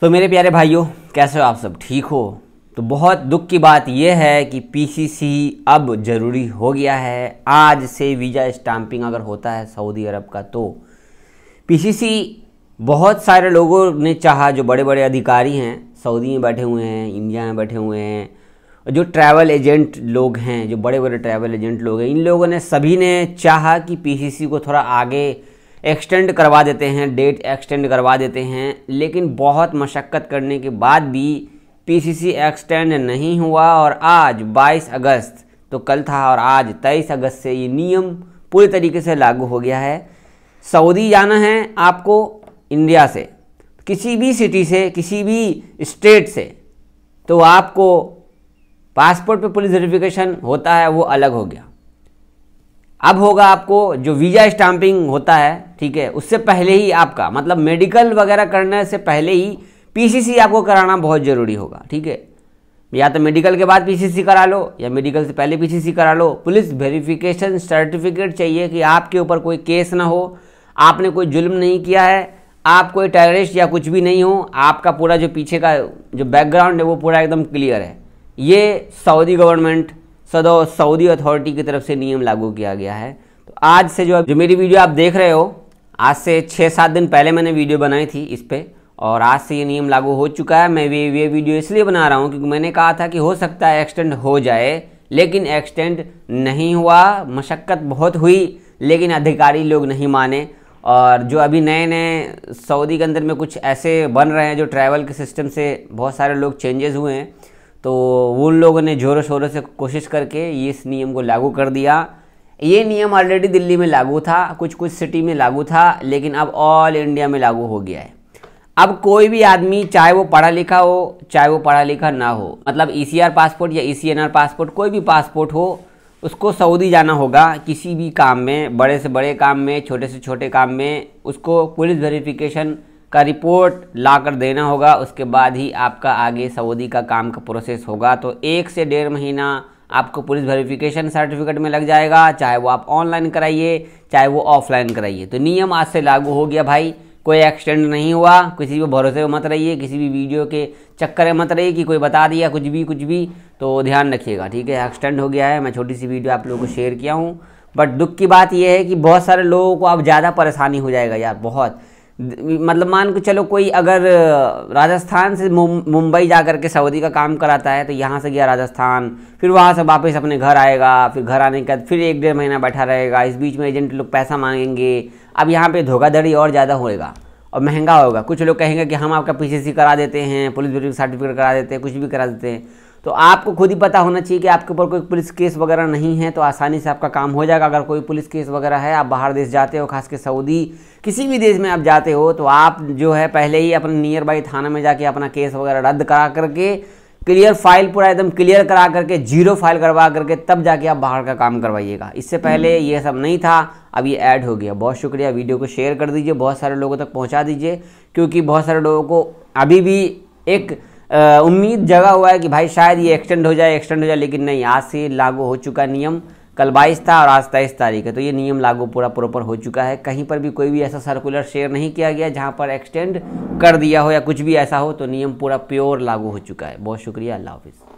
तो मेरे प्यारे भाइयों कैसे हो आप सब ठीक हो तो बहुत दुख की बात यह है कि पीसीसी अब ज़रूरी हो गया है आज से वीज़ा स्टाम्पिंग अगर होता है सऊदी अरब का तो पीसीसी बहुत सारे लोगों ने चाहा जो बड़े बड़े अधिकारी हैं सऊदी में बैठे हुए हैं इंडिया में बैठे हुए हैं और जो ट्रैवल एजेंट लोग हैं जो बड़े बड़े ट्रैवल एजेंट लोग हैं इन लोगों ने सभी ने चाहा कि पीसीसी को थोड़ा आगे एक्सटेंड करवा देते हैं डेट एक्सटेंड करवा देते हैं लेकिन बहुत मशक्क़त करने के बाद भी पीसीसी एक्सटेंड नहीं हुआ और आज 22 अगस्त तो कल था और आज 23 अगस्त से ये नियम पूरे तरीके से लागू हो गया है सऊदी जाना है आपको इंडिया से किसी भी सिटी से किसी भी स्टेट से तो आपको पासपोर्ट पे पुलिस वेरिफिकेशन होता है वो अलग हो गया अब होगा आपको जो वीज़ा स्टाम्पिंग होता है ठीक है उससे पहले ही आपका मतलब मेडिकल वगैरह करने से पहले ही पीसीसी आपको कराना बहुत ज़रूरी होगा ठीक है या तो मेडिकल के बाद पीसीसी करा लो या मेडिकल से पहले पीसीसी करा लो पुलिस वेरिफिकेशन सर्टिफिकेट चाहिए कि आपके ऊपर कोई केस ना हो आपने कोई जुल्म नहीं किया है आप कोई टेररिस्ट या कुछ भी नहीं हो आपका पूरा जो पीछे का जो बैकग्राउंड है वो पूरा एकदम क्लियर है ये सऊदी गवर्नमेंट सदो सऊदी अथॉरिटी की तरफ से नियम लागू किया गया है तो आज से जो जो मेरी वीडियो आप देख रहे हो आज से छः सात दिन पहले मैंने वीडियो बनाई थी इस पर और आज से ये नियम लागू हो चुका है मैं ये ये वीडियो इसलिए बना रहा हूँ क्योंकि मैंने कहा था कि हो सकता है एक्सटेंड हो जाए लेकिन एक्सटेंड नहीं हुआ मशक्क़त बहुत हुई लेकिन अधिकारी लोग नहीं माने और जो अभी नए नए सऊदी के अंदर में कुछ ऐसे बन रहे हैं जो ट्रैवल के सिस्टम से बहुत सारे लोग चेंजेस हुए हैं तो उन लोगों ने ज़ोरों शोरों से कोशिश करके ये इस नियम को लागू कर दिया ये नियम ऑलरेडी दिल्ली में लागू था कुछ कुछ सिटी में लागू था लेकिन अब ऑल इंडिया में लागू हो गया है अब कोई भी आदमी चाहे वो पढ़ा लिखा हो चाहे वो पढ़ा लिखा ना हो मतलब ई e पासपोर्ट या ई e पासपोर्ट कोई भी पासपोर्ट हो उसको सऊदी जाना होगा किसी भी काम में बड़े से बड़े काम में छोटे से छोटे काम में उसको पुलिस वेरिफिकेशन का रिपोर्ट ला कर देना होगा उसके बाद ही आपका आगे सऊदी का काम का प्रोसेस होगा तो एक से डेढ़ महीना आपको पुलिस वेरिफिकेशन सर्टिफिकेट में लग जाएगा चाहे वो आप ऑनलाइन कराइए चाहे वो ऑफलाइन कराइए तो नियम आज से लागू हो गया भाई कोई एक्सटेंड नहीं हुआ किसी भी भरोसे में मत रहिए किसी भी वीडियो के चक्कर में मत रहिए कि कोई बता दिया कुछ भी कुछ भी तो ध्यान रखिएगा ठीक है एक्सटेंड हो गया है मैं छोटी सी वीडियो आप लोगों को शेयर किया हूँ बट दुख की बात यह है कि बहुत सारे लोगों को अब ज़्यादा परेशानी हो जाएगा यार बहुत मतलब मान के चलो कोई अगर राजस्थान से मुंबई जा कर के सऊदी का काम कराता है तो यहाँ से गया राजस्थान फिर वहाँ से वापस अपने घर आएगा फिर घर आने के बाद फिर एक डेढ़ महीना बैठा रहेगा इस बीच में एजेंट लोग पैसा मांगेंगे अब यहाँ पे धोखाधड़ी और ज़्यादा होएगा और महंगा होगा कुछ लोग कहेंगे कि हम आपका सी करा देते हैं पुलिस वेरिफिक सर्टिफिकेट करा देते हैं कुछ भी करा देते हैं तो आपको खुद ही पता होना चाहिए कि आपके ऊपर कोई पुलिस केस वगैरह नहीं है तो आसानी से आपका काम हो जाएगा अगर कोई पुलिस केस वगैरह है आप बाहर देश जाते हो खास कर सऊदी किसी भी देश में आप जाते हो तो आप जो है पहले ही अपने नियर बाई थाना में जाके अपना केस वगैरह रद्द करा करके क्लियर फाइल पूरा एकदम क्लियर करा करके जीरो फाइल करवा करके तब जाके आप बाहर का काम करवाइएगा इससे पहले हम्म। ये सब नहीं था अब ये ऐड हो गया बहुत शुक्रिया वीडियो को शेयर कर दीजिए बहुत सारे लोगों तक पहुँचा दीजिए क्योंकि बहुत सारे लोगों को अभी भी एक उम्मीद जगा हुआ है कि भाई शायद ये एक्सटेंड हो जाए एक्सटेंड हो जाए लेकिन नहीं आज से लागू हो चुका नियम कल बाईस था और आज तेईस तारीख है तो ये नियम लागू पूरा प्रॉपर हो चुका है कहीं पर भी कोई भी ऐसा सर्कुलर शेयर नहीं किया गया जहाँ पर एक्सटेंड कर दिया हो या कुछ भी ऐसा हो तो नियम पूरा प्योर लागू हो चुका है बहुत शुक्रिया अल्लाह हाफिज़